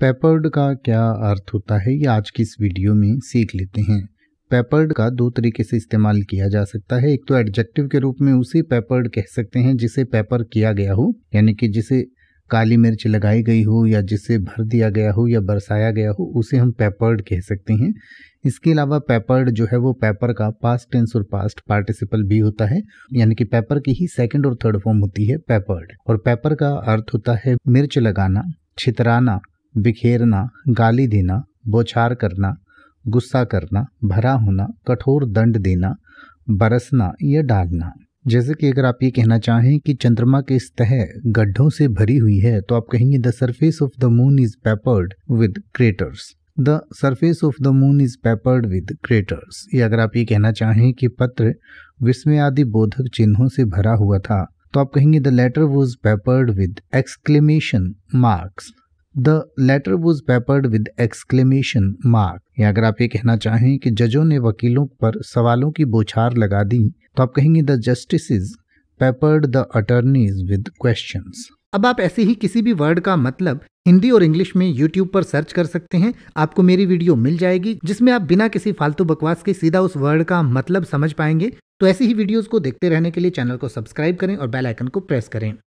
peppered का क्या अर्थ होता है ये आज की इस वीडियो में सीख लेते हैं पेपर्ड का दो तरीके से इस्तेमाल किया जा सकता है एक तो एडजेक्टिव के रूप में उसे पेपर्ड कह सकते हैं जिसे पेपर किया गया हो यानी कि जिसे काली मिर्च लगाई गई हो या जिसे भर दिया गया हो या बरसाया गया हो उसे हम पेपर्ड कह सकते हैं इसके अलावा पेपर्ड जो है वो पेपर का पास्ट टेंस और पास्ट पार्टिसिपल भी होता है यानी कि पेपर की ही सेकंड और थर्ड फॉर्म होती है पेपर्ड और पेपर का अर्थ होता है मिर्च लगाना छितराना बिखेरना गाली देना बोछार करना गुस्सा करना भरा होना कठोर दंड देना बरसना या डालना जैसे कि अगर आप ये कहना चाहें कि चंद्रमा की सतह गड्ढों से भरी हुई है तो आप कहेंगे the surface of the moon is peppered with craters the surface of the moon is peppered with craters या अगर आप ये कहना चाहें कि पत्र विस्मय आदि बोधक चिन्हों से भरा हुआ था तो आप कहेंगे the letter was peppered with exclamation marks the letter was peppered with exclamation mark या अगर आप ये कहना चाहें कि जजों ने वकीलों पर सवालों की बोछार लगा दी तो आप कहेंगे the justice peppered the attorneys with question अब आप ऐसे ही किसी भी वर्ड का मतलब हिंदी और इंग्लिश में यूट्यूब पर सर्च कर सकते हैं आपको मेरी वीडियो मिल जाएगी जिसमें आप बिना किसी फालतू बकवास के सीधा उस वर्ड का मतलब समझ पाएंगे तो ऐसी ही वीडियोस को देखते रहने के लिए चैनल को सब्सक्राइब करें और बेल आइकन को प्रेस करें